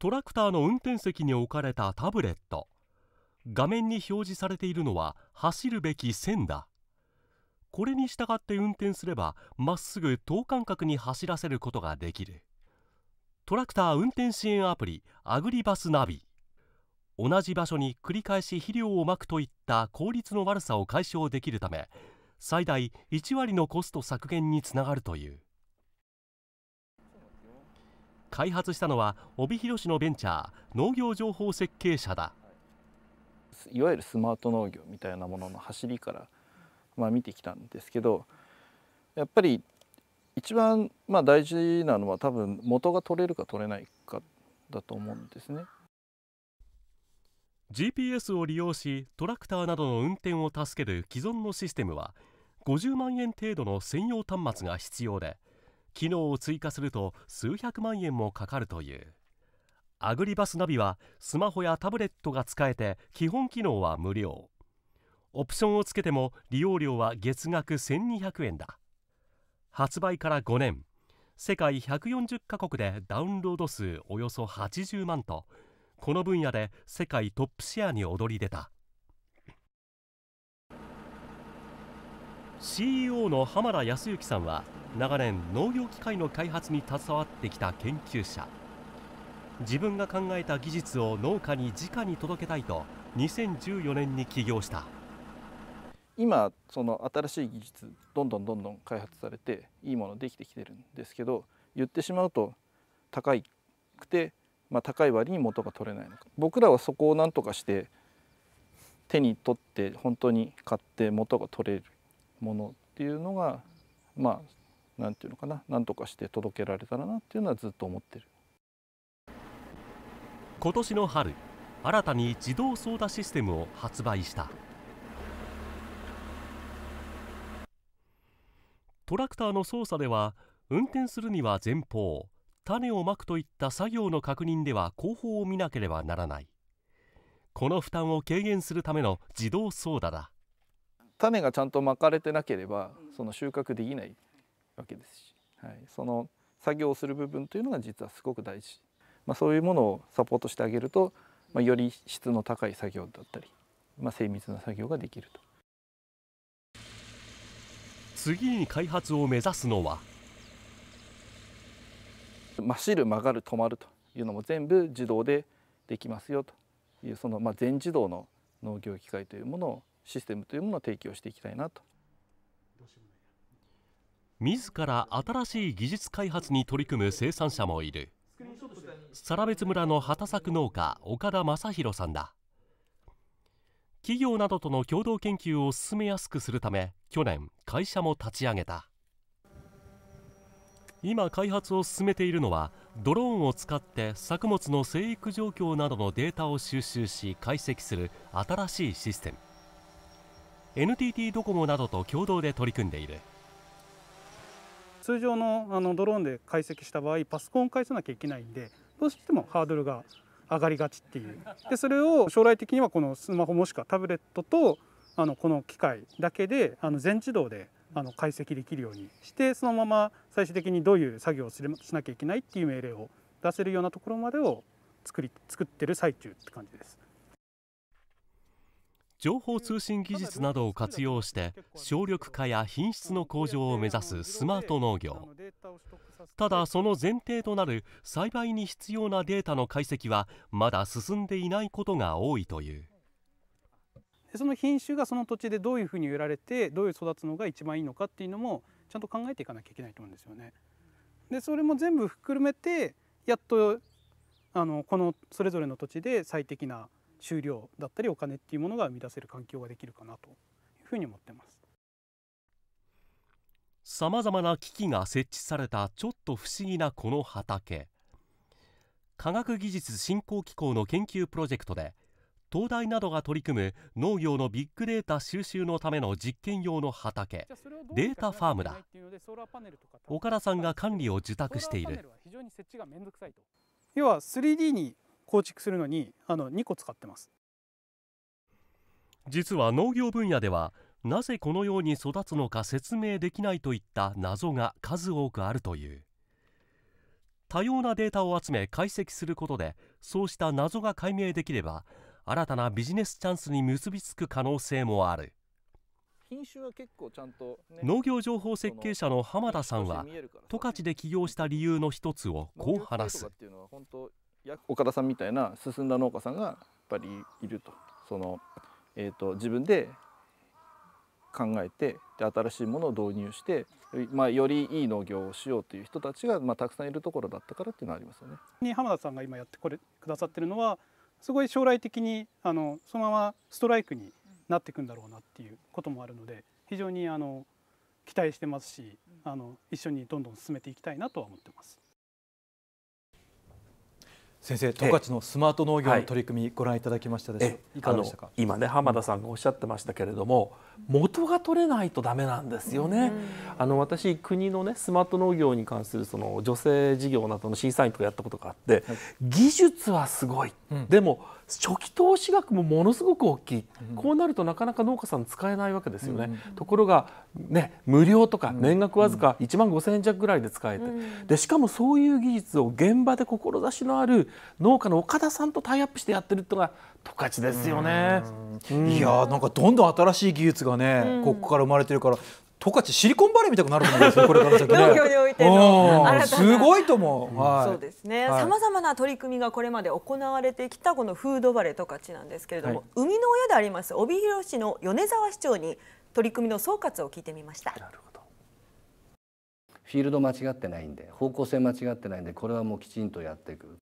トラクターの運転席に置かれたタブレット画面に表示されているのは走るべき線だこれに従って運転すればまっすぐ等間隔に走らせることができるトラクター運転支援アプリアグリバスナビ同じ場所に繰り返し肥料をまくといった効率の悪さを解消できるため最大1割のコスト削減につながるという開発したのは帯広市のベンチャー農業情報設計者だいわゆるスマート農業みたいなものの走りから、まあ、見てきたんですけどやっぱり一番まあ大事なのは多分元が取れるか取れないかだと思うんですね。GPS を利用しトラクターなどの運転を助ける既存のシステムは50万円程度の専用端末が必要で機能を追加すると数百万円もかかるというアグリバスナビはスマホやタブレットが使えて基本機能は無料オプションをつけても利用料は月額1200円だ発売から5年世界140カ国でダウンロード数およそ80万とこの分野で世界トップシェアに躍り出た CEO の浜田康之さんは長年農業機械の開発に携わってきた研究者自分が考えた技術を農家に直に届けたいと2014年に起業した今その新しい技術どんどんどんどん開発されていいものできてきてるんですけど言ってしまうと高くて、まあ、高い割に元が取れないのか僕らはそこをなんとかして手に取って本当に買って元が取れるものっていうのがまあ何て言うのかな何とかして届けられたらなっていうのはずっと思ってる今年の春新たに自動操舵システムを発売したトラクターの操作では運転するには前方種をまくといった作業の確認では後方を見なければならないこの負担を軽減するための自動操舵だ種がちゃんとまかれてなければその収穫できないわけですし、はい、その作業をする部分というのが実はすごく大事、まあ、そういうものをサポートしてあげると、まあ、より質の高い作業だったり、まあ、精密な作業ができると次に開発を目指すのは走る曲がる止まるというのも全部自動でできますよというその、まあ、全自動の農業機械というものをシステムというものを提供していきたいなと自ら新しい技術開発に取り組む生産者もいるサラベツ村の畑作農家岡田正弘さんだ企業などとの共同研究を進めやすくするため去年会社も立ち上げた今開発を進めているのはドローンを使って作物の生育状況などのデータを収集し解析する新しいシステム NTT ドコモなどと共同で取り組んでいる。通常のあのドローンで解析した場合パソコンを返さなきゃいけないんでどうしてもハードルが上がりがちっていうでそれを将来的にはこのスマホもしくはタブレットとあのこの機械だけであの全自動であの解析できるようにしてそのまま最終的にどういう作業をしなきゃいけないっていう命令を出せるようなところまでを作り作ってる最中って感じです。情報通信技術などを活用して省力化や品質の向上を目指すスマート農業ただその前提となる栽培に必要なデータの解析はまだ進んでいないことが多いというその品種がその土地でどういうふうに植えられてどういう育つのが一番いいのかっていうのもちゃんと考えていかなきゃいけないと思うんですよね。でそれも全部含めてやっとあのこのそれぞれの土地で最適な収量だったりお金っていうものが生み出せる環境ができるかなというふうに思ってます。さまざまな機器が設置されたちょっと不思議なこの畑科学技術振興機構の研究プロジェクトで東大などが取り組む農業のビッグデータ収集のための実験用の畑データファームだ岡田さんが管理を受託している要は 3D に構築するのにあの2個使ってます実は農業分野ではなぜこのように育つのか説明できないといった謎が数多くあるという多様なデータを集め解析することでそうした謎が解明できれば新たなビジネスチャンスに結びつく可能性もある品種は結構ちゃんと、ね、農業情報設計者の浜田さんは十勝で起業した理由の一つをこう話す岡田さんみたいな進んだ農家さんがやっぱりいるとその、えーと、自分で考えてで新しいものを導入して、まあ、よりいい農業をしようという人たちが、まあ、たくさんいるところだったからっていうのはありますよね。浜田さんが今やってこれくださってるのはすごい将来的にあのそのままストライクになっていくんだろうなっていうこともあるので非常にあの期待してますしあの一緒にどんどん進めていきたいなとは思ってます。先生、十勝のスマート農業の取り組み、ご覧いただきましたでしか今ね、浜田さんがおっしゃってましたけれども、元が取れないとダメなんですよね。あの私国のねスマート農業に関するその女性事業などの審査員とかやったことがあって、はい、技術はすごい、うん、でも。初期投資額もものすごく大きい、うん、こうなるとなかなか農家さん使えないわけですよね、うん、ところが、ね、無料とか年額わずか1万5000円弱ぐらいで使えて、うん、でしかもそういう技術を現場で志のある農家の岡田さんとタイアップしてやってるっていうのが十勝ですよね、いやなんかどんどん新しい技術がね、ここから生まれてるから十勝シリコンバレーみたくなると思うんすよ、これから先、ね、農業においてのすごいと思う、そうですね、さまざまな取り組みがこれまで行われてきたこのフードバレー十勝なんですけれども、はい、生の親であります帯広市の米沢市長に取り組みの総括を聞いてみました。なるほどフィールド間違ってないんで方向性間違ってないんでこれはもうきちんとやっていく